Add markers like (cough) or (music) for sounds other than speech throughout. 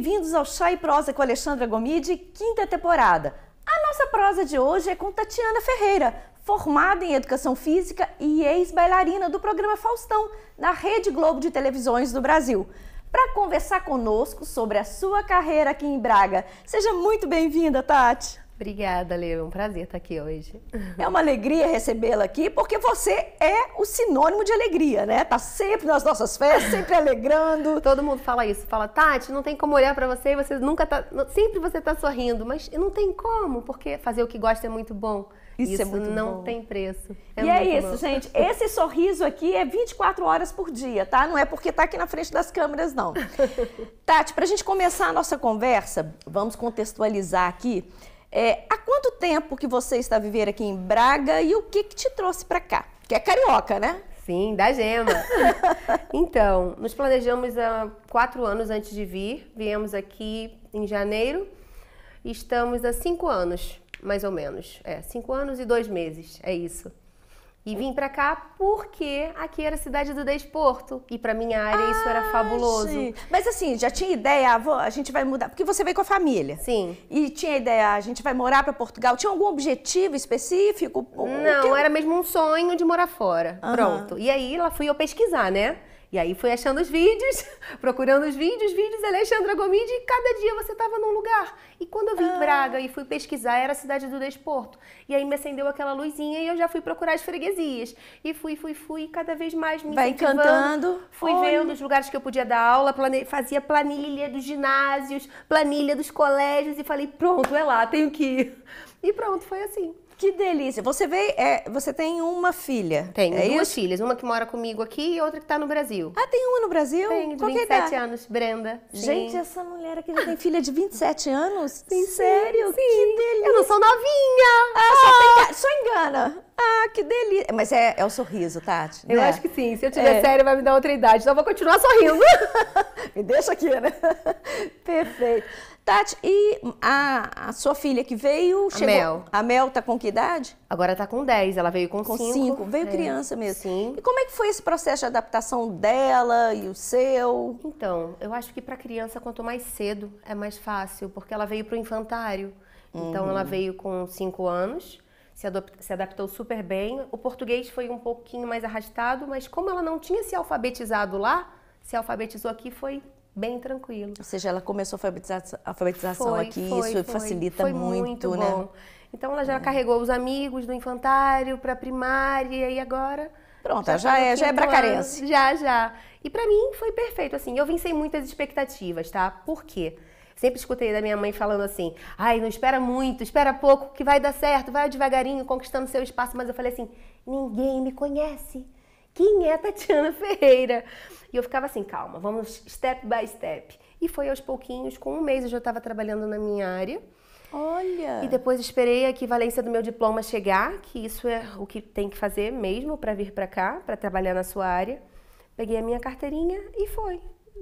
bem-vindos ao Chá e Prosa com Alexandra Gomide, quinta temporada. A nossa prosa de hoje é com Tatiana Ferreira, formada em Educação Física e ex-bailarina do programa Faustão, na Rede Globo de Televisões do Brasil. Para conversar conosco sobre a sua carreira aqui em Braga. Seja muito bem-vinda, Tati. Obrigada, Lê. É um prazer estar aqui hoje. É uma alegria recebê-la aqui, porque você é o sinônimo de alegria, né? Tá sempre nas nossas festas, sempre alegrando. (laughs) Todo mundo fala isso. Fala, Tati, não tem como olhar para você e você nunca tá. Sempre você tá sorrindo, mas não tem como, porque fazer o que gosta é muito bom. Isso, é isso é muito não bom. tem preço. É e é isso, bom. gente. Esse sorriso aqui é 24 horas por dia, tá? Não é porque tá aqui na frente das câmeras, não. (laughs) Tati, pra gente começar a nossa conversa, vamos contextualizar aqui. É, há quanto tempo que você está a viver aqui em Braga e o que, que te trouxe para cá? Que é carioca, né? Sim, da Gema. (laughs) então, nos planejamos há quatro anos antes de vir. Viemos aqui em janeiro. Estamos há cinco anos, mais ou menos. É, cinco anos e dois meses, é isso. E vim para cá porque aqui era a cidade do desporto. E para minha área isso era ah, fabuloso. Sim. Mas assim, já tinha ideia, avô, a gente vai mudar. Porque você veio com a família. Sim. E tinha ideia, a gente vai morar para Portugal. Tinha algum objetivo específico? Não, que... era mesmo um sonho de morar fora. Uhum. Pronto. E aí lá fui eu pesquisar, né? E aí fui achando os vídeos, (laughs) procurando os vídeos, vídeos Alexandra Gomide, e cada dia você estava num lugar. E quando eu vim ah. Braga e fui pesquisar, era a cidade do desporto. E aí me acendeu aquela luzinha e eu já fui procurar as freguesias. E fui, fui, fui, cada vez mais me Vai cantando. Fui Olha. vendo os lugares que eu podia dar aula, plane... fazia planilha dos ginásios, planilha dos colégios e falei, pronto, é lá, tenho que ir. (laughs) E pronto, foi assim. Que delícia. Você vê, é, você tem uma filha. Tenho é duas isso? filhas, uma que mora comigo aqui e outra que está no Brasil. Ah, tem uma no Brasil? Tenho, de Qual 27 é anos, Brenda. Sim. Gente, essa mulher aqui já tem filha de 27 anos? Tem Sério? Sim. Que delícia. Eu não sou novinha. Ah, ah! Só, só engana. Ah, que delícia. Mas é, é o sorriso, Tati. Né? Eu acho que sim. Se eu tiver é. sério, vai me dar outra idade. Então eu vou continuar sorrindo. (laughs) me deixa aqui, né? Perfeito. Tati, e a, a sua filha que veio... A chegou... Mel. A Mel tá com que idade? Agora está com 10, ela veio com 5. 5, veio é. criança mesmo. Sim. E como é que foi esse processo de adaptação dela e o seu? Então, eu acho que para criança, quanto mais cedo, é mais fácil, porque ela veio para o infantário. Uhum. Então, ela uhum. veio com 5 anos, se, se adaptou super bem. O português foi um pouquinho mais arrastado, mas como ela não tinha se alfabetizado lá, se alfabetizou aqui, foi bem tranquilo. Ou seja, ela começou a alfabetização, foi, aqui, foi, isso foi, facilita muito, muito né? Então ela já é. carregou os amigos do infantário para primária e aí agora Pronto, já, já tá é, já é para Ano, já, já. E para mim foi perfeito assim. Eu vim sem muitas expectativas, tá? Por quê? Sempre escutei da minha mãe falando assim: "Ai, não espera muito, espera pouco, que vai dar certo, vai devagarinho conquistando seu espaço". Mas eu falei assim: "Ninguém me conhece. Quem é Tatiana Ferreira?" E eu ficava assim: "Calma, vamos step by step". E foi aos pouquinhos, com um mês eu já estava trabalhando na minha área. Olha! E depois esperei a equivalência do meu diploma chegar, que isso é o que tem que fazer mesmo para vir para cá, para trabalhar na sua área. Peguei a minha carteirinha e foi.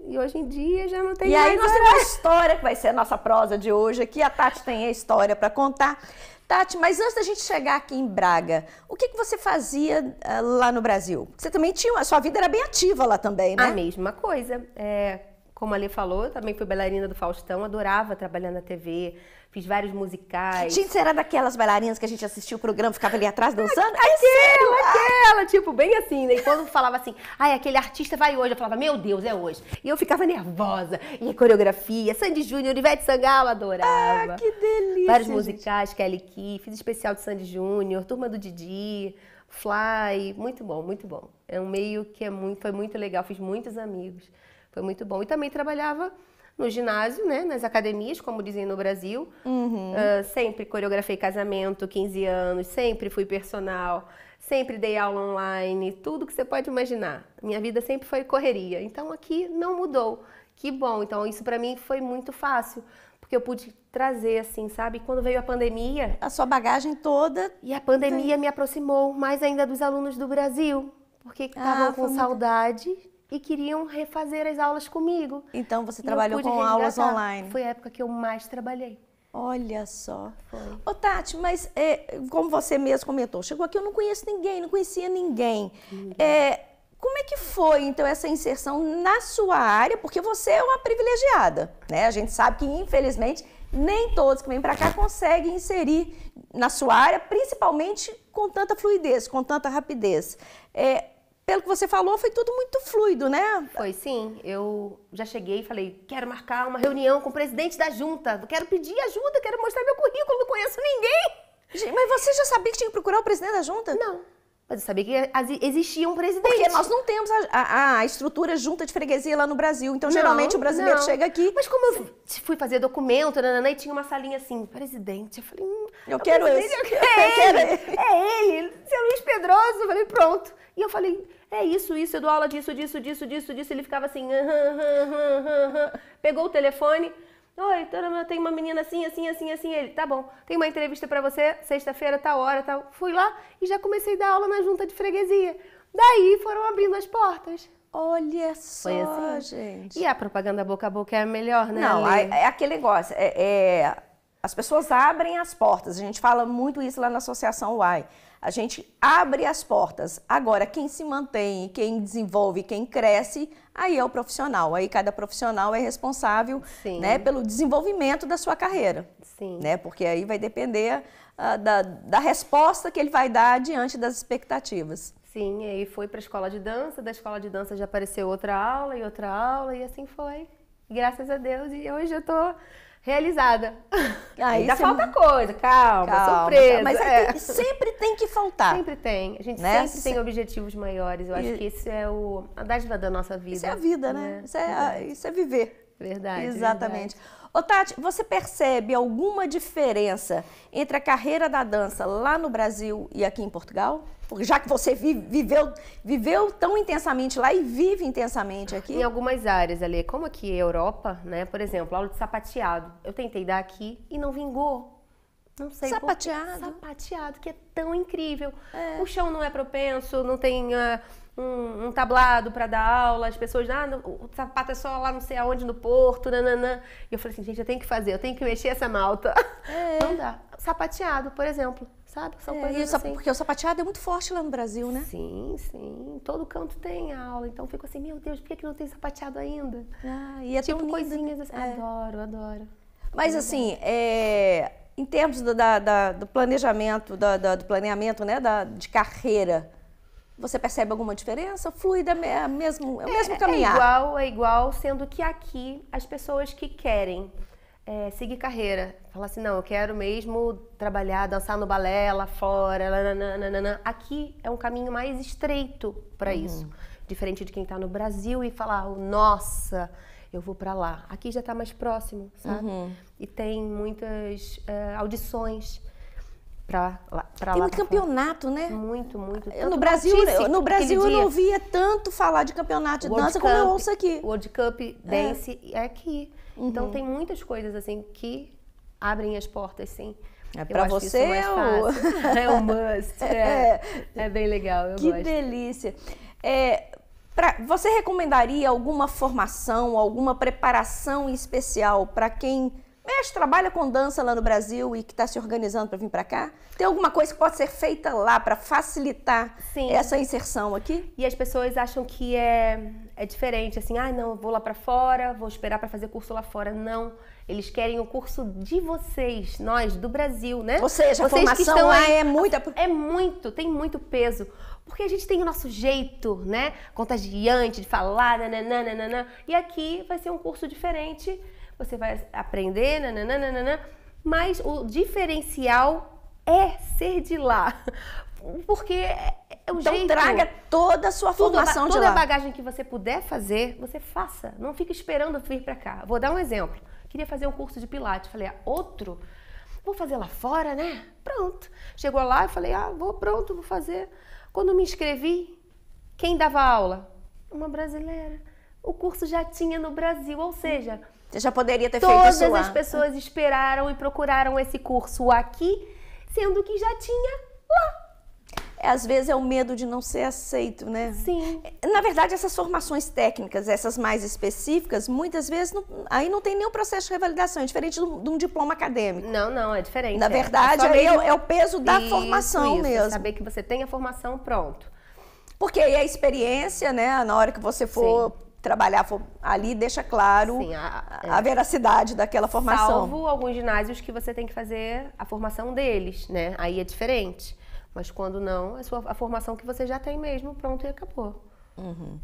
E hoje em dia já não tem e mais. E aí nós temos uma história que vai ser a nossa prosa de hoje aqui. A Tati tem a história para contar. Tati, mas antes da gente chegar aqui em Braga, o que, que você fazia uh, lá no Brasil? Você também tinha, a sua vida era bem ativa lá também, né? A mesma coisa. É, como a Lê falou, também fui bailarina do Faustão, adorava trabalhar na TV, Fiz vários musicais. Gente, será daquelas bailarinas que a gente assistiu o programa, ficava ali atrás dançando? Ai, é aquela, ah. aquela, tipo, bem assim, né? E quando falava assim, ai, aquele artista vai hoje, eu falava, meu Deus, é hoje. E eu ficava nervosa. E a coreografia, Sandy Júnior, Ivete Sangal, adorava. Ah, que delícia. Vários musicais, gente. Kelly Key, fiz especial de Sandy Júnior, Turma do Didi. Fly, muito bom, muito bom. É um meio que é muito, foi muito legal, fiz muitos amigos, foi muito bom. E também trabalhava no ginásio, né? Nas academias, como dizem no Brasil. Uhum. Uh, sempre coreografei casamento, 15 anos, sempre fui personal, sempre dei aula online, tudo que você pode imaginar. Minha vida sempre foi correria. Então aqui não mudou. Que bom. Então isso para mim foi muito fácil porque eu pude trazer, assim, sabe? Quando veio a pandemia. A sua bagagem toda. E a pandemia tem... me aproximou mais ainda dos alunos do Brasil, porque ah, estavam ah, com saudade e queriam refazer as aulas comigo. Então você trabalhou com resgatar. aulas online? Foi a época que eu mais trabalhei. Olha só. Foi. Ô, Tati, mas é, como você mesmo comentou, chegou aqui, eu não conheço ninguém, não conhecia ninguém. É, como é que foi, então, essa inserção na sua área? Porque você é uma privilegiada, né? A gente sabe que, infelizmente, nem todos que vêm para cá conseguem inserir na sua área, principalmente com tanta fluidez, com tanta rapidez. É, pelo que você falou, foi tudo muito fluido, né? Foi sim. Eu já cheguei e falei: quero marcar uma reunião com o presidente da junta, quero pedir ajuda, quero mostrar meu currículo, não conheço ninguém. Mas você já sabia que tinha que procurar o presidente da junta? Não. Mas eu sabia que existia um presidente. Porque nós não temos a, a, a estrutura junta de freguesia lá no Brasil. Então, não, geralmente, o brasileiro não. chega aqui. Mas como eu fui fazer documento, nanana, e tinha uma salinha assim, presidente. Eu falei, hum, eu, é quero esse. Eu quero, é, (laughs) ele, é ele, seu Luiz Pedroso. Eu falei, pronto. E eu falei, é isso, isso, eu dou aula disso, disso, disso, disso, disso. Ele ficava assim, ah, ah, ah, pegou o telefone. Oi, tem uma menina assim, assim, assim, assim. Ele, tá bom, tem uma entrevista para você, sexta-feira, tá hora, tal. Tá... Fui lá e já comecei a dar aula na junta de freguesia. Daí foram abrindo as portas. Olha só, assim. gente. E a propaganda boca a boca é a melhor, né? Não, é, é aquele negócio. É, é, as pessoas abrem as portas. A gente fala muito isso lá na Associação UAI. A gente abre as portas. Agora, quem se mantém, quem desenvolve, quem cresce, aí é o profissional. Aí cada profissional é responsável né, pelo desenvolvimento da sua carreira. Sim. Né, porque aí vai depender uh, da, da resposta que ele vai dar diante das expectativas. Sim, e aí foi para a escola de dança, da escola de dança já apareceu outra aula e outra aula, e assim foi. Graças a Deus, e hoje eu estou. Tô realizada. Ah, Ainda é falta coisa, calma, calma surpresa. Mas é. tem, sempre tem que faltar. Sempre tem. A gente né? sempre Se... tem objetivos maiores. Eu e... acho que isso é o, a dádiva da nossa vida. Isso é a vida, né? né? Isso, é, isso é viver. Verdade. Exatamente. Verdade. Ô Tati, você percebe alguma diferença entre a carreira da dança lá no Brasil e aqui em Portugal? Porque já que você viveu, viveu tão intensamente lá e vive intensamente aqui. Em algumas áreas, ali, como aqui é Europa, né? Por exemplo, aula de sapateado. Eu tentei dar aqui e não vingou. Não sei. Sapateado. Porque, sapateado, que é tão incrível. É. O chão não é propenso, não tem uh, um, um, tablado para dar aula, as pessoas, ah, não, o sapato é só lá não sei aonde, no porto, nananã. E eu falei assim, gente, eu tenho que fazer, eu tenho que mexer essa malta. É. (laughs) Não dá. Sapateado, por exemplo, sabe? São é, coisas assim. Porque o sapateado é muito forte lá no Brasil, né? Sim, sim. Todo canto tem aula. Então eu fico assim, meu Deus, por que, que não tem sapateado ainda? Ah, e é tipo tão lindo, coisinhas assim. É. Adoro, adoro. Mas assim, é em termos do, da, da, do planejamento, da, do planeamento né, da, de carreira, você percebe alguma diferença? Fluida é mesmo, é o mesmo é, é caminhar. É igual, é igual, sendo que aqui as pessoas que querem é, seguir carreira, falar assim, não, eu quero mesmo trabalhar, dançar no balé lá fora, nananana. aqui é um caminho mais estreito para uhum. isso. Diferente de quem está no Brasil e falar, nossa, eu vou para lá. Aqui já está mais próximo, sabe? Uhum. E tem muitas uh, audições para lá. Pra tem lá, muito campeonato, fora. né? Muito, muito. Eu, no Brasil, eu, no Brasil eu não ouvia tanto falar de campeonato de World dança Cup, como eu ouço aqui. World Cup é. Dance é, é aqui. Então uhum. Então tem muitas coisas assim que abrem as portas, sim. É para é você é o... (laughs) é um must. (laughs) É. é, é bem legal, eu que gosto. delícia. É, Pra, você recomendaria alguma formação, alguma preparação especial para quem mexe, trabalha com dança lá no Brasil e que está se organizando para vir para cá? Tem alguma coisa que pode ser feita lá para facilitar Sim. essa inserção aqui? E as pessoas acham que é, é diferente, assim, ah, não, vou lá para fora, vou esperar para fazer curso lá fora. Não. Eles querem o curso de vocês, nós, do Brasil, né? Ou seja, a formação que estão lá aí, é muita... É muito, tem muito peso. Porque a gente tem o nosso jeito, né? Contagiante de falar, nananana. E aqui vai ser um curso diferente. Você vai aprender, nananana. mas o diferencial é ser de lá. (laughs) Porque é, é o então, jeito. Então traga toda a sua formação toda, de lá. Toda a bagagem que você puder fazer, você faça. Não fica esperando vir para cá. Vou dar um exemplo. Queria fazer um curso de pilates. Falei, ah, outro? Vou fazer lá fora, né? Pronto. Chegou lá e falei, ah, vou, pronto, vou fazer. Quando me inscrevi, quem dava aula? Uma brasileira. O curso já tinha no Brasil, ou seja, você já poderia ter todas feito Todas as pessoas esperaram e procuraram esse curso aqui, sendo que já tinha lá. É, às vezes é o medo de não ser aceito, né? Sim. É, na verdade, essas formações técnicas, essas mais específicas, muitas vezes não, aí não tem nenhum processo de revalidação, é diferente de um diploma acadêmico. Não, não, é diferente. Na é. verdade, é, aí é o peso da isso, formação isso, mesmo. Saber que você tem a formação, pronto. Porque aí a experiência, né, na hora que você for Sim. trabalhar for, ali, deixa claro Sim, a, a, veracidade daquela formação. Salvo alguns ginásios que você tem que fazer a formação deles, né? Aí é diferente. Mas quando não, a, sua, a formação que você já tem mesmo, pronto e acabou. Uhum.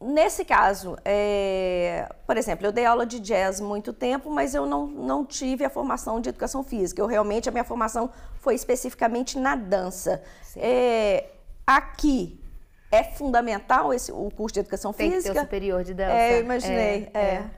Nesse caso, é, por exemplo, eu dei aula de jazz muito tempo, mas eu não, não tive a formação de educação física. Eu realmente, a minha formação foi especificamente na dança. É, aqui, é fundamental esse, o curso de educação Tem física? Tem que ter o superior de é, dança. É, eu imaginei. É, é,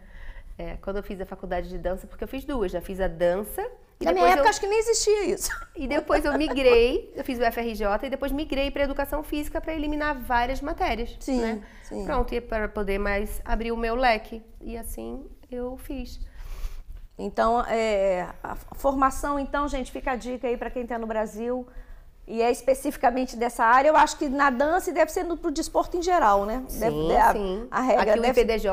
é. é, Quando eu fiz a faculdade de dança, porque eu fiz duas. Já fiz a dança e Na minha época, eu... acho que nem existia isso. (laughs) E depois eu migrei, eu fiz o FRJ e depois migrei para educação física para eliminar várias matérias. Né? Sim, né? sim. Pronto, e para poder mais abrir o meu leque. E assim eu fiz. Então, é, a formação, então, gente, fica a dica aí para quem está no Brasil e é especificamente dessa área, eu acho que na dança deve ser para o desporto em geral, né? Sim, deve, sim. A, a regra Aqui deve... o IPDJ,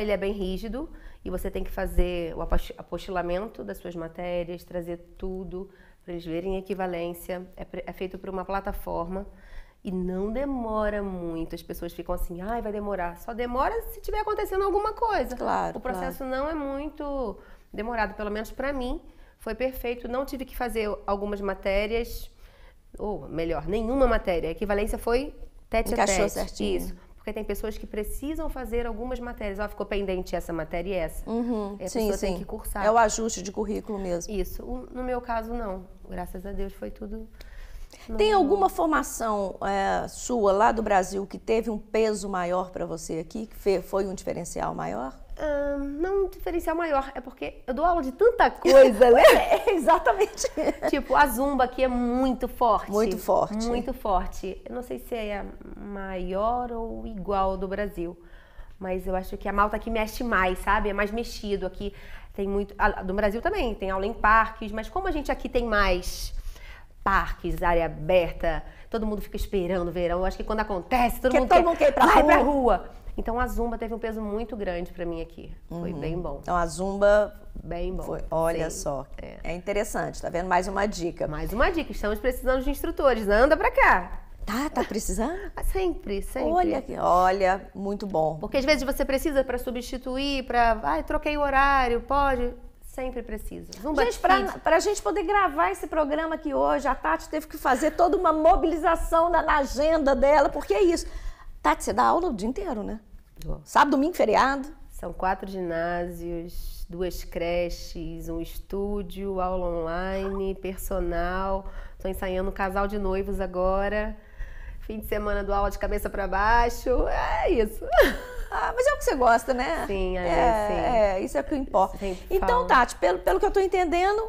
ele é bem rígido. E você tem que fazer o apostilamento das suas matérias, trazer tudo para eles verem equivalência. É, é feito por uma plataforma e não demora muito. As pessoas ficam assim, ai, vai demorar. Só demora se tiver acontecendo alguma coisa. Claro. O processo claro. não é muito demorado, pelo menos para mim. Foi perfeito. Não tive que fazer algumas matérias, ou melhor, nenhuma matéria. A equivalência foi tete Encaixou a tete. Certinho. Isso porque tem pessoas que precisam fazer algumas matérias. Ó, ah, ficou pendente essa matéria e essa. Uhum. E a sim, pessoa sim. tem que cursar. É o ajuste de currículo mesmo. Isso. No meu caso, não. Graças a Deus foi tudo. tem alguma formação é, sua lá do Brasil que teve um peso maior para você aqui, que foi um diferencial maior? não um diferencial maior, é porque eu dou aula de tanta (laughs) coisa, né? é, exatamente. Tipo, a zumba aqui é muito forte. Muito forte. Muito forte. Eu não sei se é a maior ou igual do Brasil, mas eu acho que é a malta aqui mexe mais, sabe? É mais mexido aqui. Tem muito. A, do Brasil também, tem aula em parques, mas como a gente aqui tem mais parques, área aberta, todo mundo fica esperando o verão. Eu acho que quando acontece, todo que mundo todo quer, mundo quer ir pra vai rua. pra rua. Então a Zumba teve um peso muito grande para mim aqui. Uhum. Foi bem bom. Então a Zumba bem bom. Foi, olha Sim. só. É. é. interessante, tá vendo? Mais uma dica. Mais uma dica. Estamos precisando de instrutores. Anda para cá. Tá, tá precisando? (laughs) Ah, sempre, sempre. Olha, olha, muito bom. Porque às vezes você precisa para substituir, para, ai, troquei o horário, pode. Sempre precisa. gente, para a gente poder gravar esse programa aqui hoje, a Tati teve que fazer toda uma mobilização na, na agenda dela, porque é isso. Tati, você dá aula o dia inteiro, né? Sábado, domingo, feriado. São quatro ginásios, duas creches, um estúdio, aula online, personal. Estou ensaiando um casal de noivos agora. Fim de semana do aula de cabeça para baixo. É isso. (laughs) Ah, mas é o que você gosta, né? Sim, é, é, sim. é isso é o que importa. Então, tá, Tati, pelo, pelo que eu estou entendendo,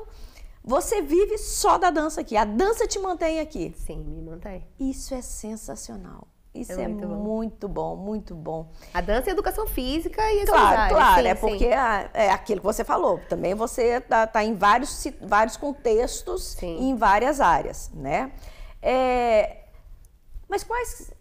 você vive só da dança aqui. A dança te mantém aqui. Sim, me mantém. Isso é sensacional. Isso é, é muito, bom. muito, bom. muito bom, A dança a é educação física e Claro, claro, sim, é sim. porque é, aquilo que você falou. Também você está tá em vários, vários contextos sim. e em várias áreas, né? É, mas quais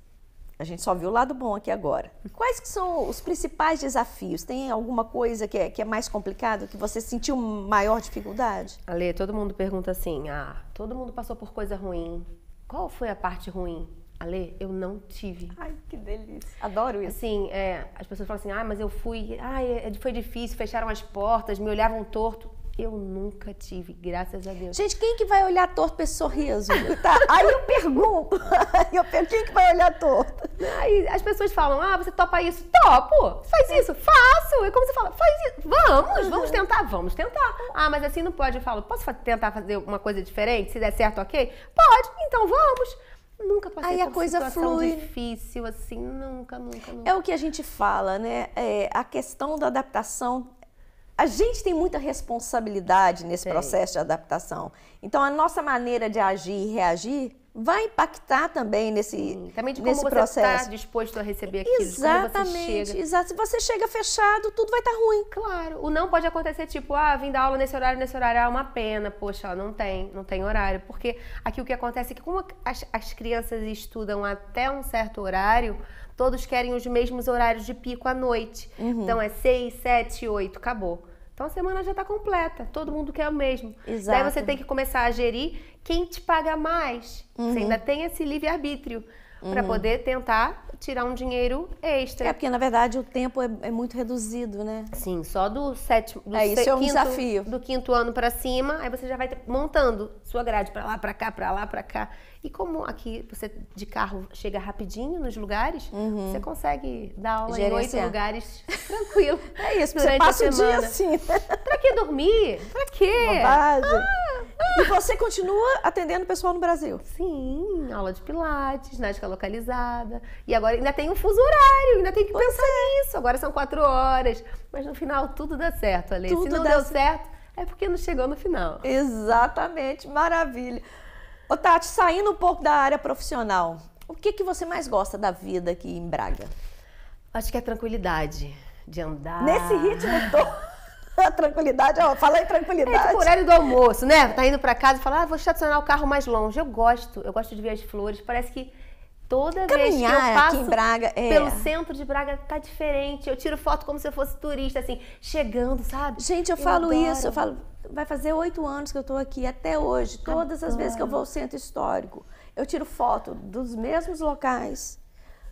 a gente só viu o lado bom aqui agora. Quais que são os principais desafios? Tem alguma coisa que é, que é mais complicado, que você sentiu maior dificuldade? Ale, todo mundo pergunta assim, ah, todo mundo passou por coisa ruim. Qual foi a parte ruim? Ale, eu não tive. Ai, que delícia. Adoro isso. Assim, é, as pessoas falam assim, ah, mas eu fui, ah, foi difícil, fecharam as portas, me olhavam torto eu nunca tive, graças a Deus. Gente, quem que vai olhar torto pra esse sorriso? (laughs) tá? Aí eu pergunto, aí eu pergunto, quem que vai olhar torto? Aí as pessoas falam, ah, você topa isso? Topo! Faz isso? Faço! É como você fala, faz isso, vamos, vamos uhum. tentar, vamos tentar. Ah, mas assim não pode. Eu falo, posso tentar fazer uma coisa diferente? Se der certo, ok? Pode, então vamos. Nunca passei Aí por a coisa situação flui. difícil, assim, nunca, nunca, nunca. É o que a gente fala, né? É, a questão da adaptação a gente tem muita responsabilidade nesse processo de adaptação. Então, a nossa maneira de agir e reagir vai impactar também nesse hum, Também de nesse como você está disposto a receber aquilo, Exatamente, exato. Se você chega fechado, tudo vai estar tá ruim. Claro, o não pode acontecer tipo, ah, vim dar aula nesse horário, nesse horário, ah, uma pena, poxa, não tem, não tem horário. Porque aqui o que acontece é que como as, as crianças estudam até um certo horário, todos querem os mesmos horários de pico à noite. Uhum. Então é seis, sete, oito, acabou. Então a semana já está completa, todo mundo quer o mesmo. Exato. Daí você tem que começar a gerir quem te paga mais. Uhum. Você ainda tem esse livre-arbítrio uhum. para poder tentar tirar um dinheiro extra. É porque, na verdade, o tempo é, é muito reduzido, né? Sim, só do sétimo. Do é, isso se, é um quinto, desafio. Do quinto ano para cima, aí você já vai montando sua grade para lá, para cá, para lá, para cá. E como aqui você de carro chega rapidinho nos lugares, uhum. você consegue dar aula Gerenciar. em oito lugares (laughs) tranquilo. É isso, você passa o dia assim. (laughs) pra que dormir? Pra quê? Bobagem. Ah, ah. E você continua atendendo o pessoal no Brasil? Sim, aula de pilates, na escola localizada. E agora ainda tem um fuso horário, ainda tem que pois pensar é. nisso. Agora são quatro horas. Mas no final tudo dá certo, Alê. Tudo Se não deu certo, é porque não chegou no final. Exatamente, maravilha. Ô, Tati, saindo um pouco da área profissional, o que, que você mais gosta da vida aqui em Braga? Acho que é a tranquilidade de andar. Nesse ritmo todo. (laughs) a tranquilidade, ó, fala em tranquilidade. É tipo o horário do almoço, né? Tá indo para casa e fala, ah, vou estacionar o carro mais longe. Eu gosto, eu gosto de ver as flores. Parece que Toda Caminhar vez que eu passo Braga, é. pelo centro de Braga tá diferente. Eu tiro foto como se eu fosse turista, assim, chegando, sabe? Gente, eu, eu falo adoro. isso, eu falo, vai fazer oito anos que eu tô aqui, até hoje, todas adoro. as vezes que eu vou ao centro histórico, eu tiro foto dos mesmos locais.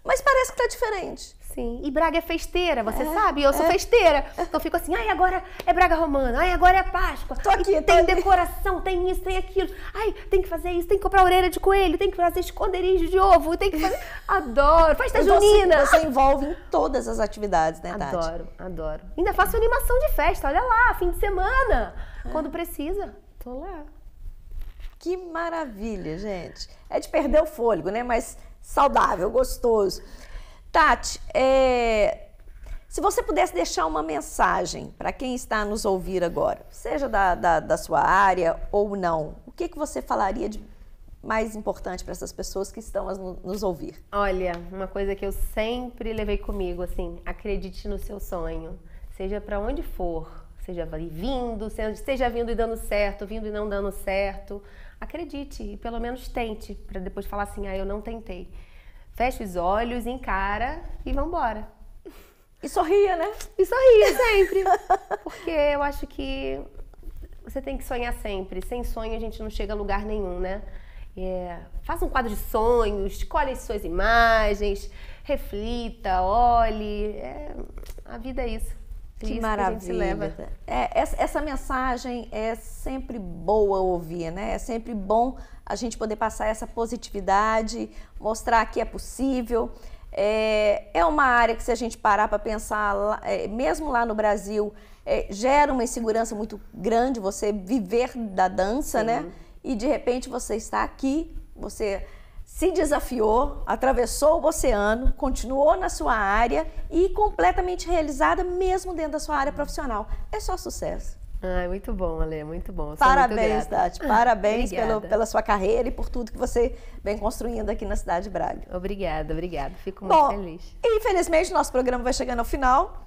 Mas parece que tá diferente. Sim. E Braga é festeira, você é, sabe? Eu sou é. festeira. Então fico assim, ai, agora é Braga Romana, ai, agora é Páscoa. Tô aqui, tô tem ali. decoração, tem isso, tem aquilo. Ai, tem que fazer isso, tem que comprar orelha de coelho, tem que fazer esconderijo de ovo, tem que fazer. (laughs) Adoro! Festa então junina! Você, você envolve em todas as atividades, né, Tati? Adoro, adoro. Ainda faço animação de festa, olha lá, fim de semana. É. Quando precisa, tô lá. Que maravilha, gente. É de perder o fôlego, né? Mas saudável, gostoso. Tati, é, se você pudesse deixar uma mensagem para quem está a nos ouvir agora, seja da, da, da, sua área ou não, o que, que você falaria de mais importante para essas pessoas que estão a nos ouvir? Olha, uma coisa que eu sempre levei comigo, assim, acredite no seu sonho, seja para onde for, seja vindo, seja vindo e dando certo, vindo e não dando certo, acredite e pelo menos tente, para depois falar assim, ah, eu não tentei. Fecha os olhos, encara e vambora. E sorria, né? E sorria sempre. Porque eu acho que você tem que sonhar sempre. Sem sonho a gente não chega a lugar nenhum, né? É, faça um quadro de sonhos, escolha as suas imagens, reflita, olhe. É, a vida é isso que, maravilha. que a gente leva. Tá. É, essa, essa, mensagem é sempre boa ouvir, né? É sempre bom a gente poder passar essa positividade, mostrar que é possível. É, é uma área que se a gente parar para pensar, é, mesmo lá no Brasil, é, gera uma insegurança muito grande você viver da dança, Sim. né? E de repente você está aqui, você se desafiou, atravessou o oceano, continuou na sua área e completamente realizada mesmo dentro da sua área profissional. É só sucesso. Ah, muito bom, Ale, muito bom. Parabéns, muito Dati. Parabéns pelo, pela sua carreira e por tudo que você vem construindo aqui na cidade de Braga. Obrigada, obrigada. Fico muito feliz. infelizmente, nosso programa vai chegando ao final.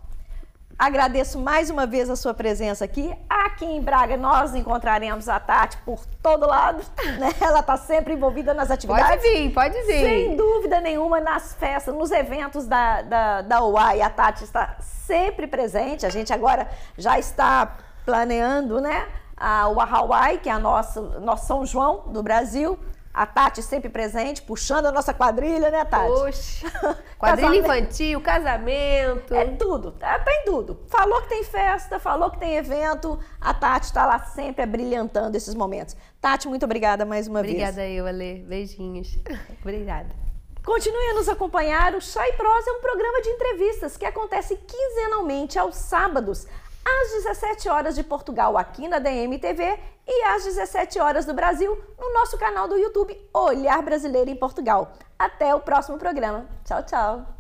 Agradeço mais uma vez a sua presença aqui. Aqui em Braga nós encontraremos a Tati por todo lado. (laughs) Né? Ela está sempre envolvida nas atividades. Pode vir, pode vir. Sem dúvida nenhuma, nas festas, nos eventos da, da, da UAI, a Tati está sempre presente. A gente agora já está planeando né, a, o Hawaii, que é o nosso São João do Brasil. A Tati sempre presente, puxando a nossa quadrilha, né, Tati? Poxa! (laughs) quadrilha infantil, casamento. É tudo, tá, é tá, em tudo. Falou que tem festa, falou que tem evento, a Tati está lá sempre abrilhantando esses momentos. Tati, muito obrigada mais uma obrigada vez. Obrigada eu, Ale. Beijinhos. (laughs) obrigada. Continue a nos acompanhar. O Chai e é um programa de entrevistas que acontece quinzenalmente aos sábados, às 17 horas de Portugal aqui na DMTV e às 17 horas do Brasil no nosso canal do YouTube Olhar Brasileiro em Portugal. Até o próximo programa. Tchau, tchau.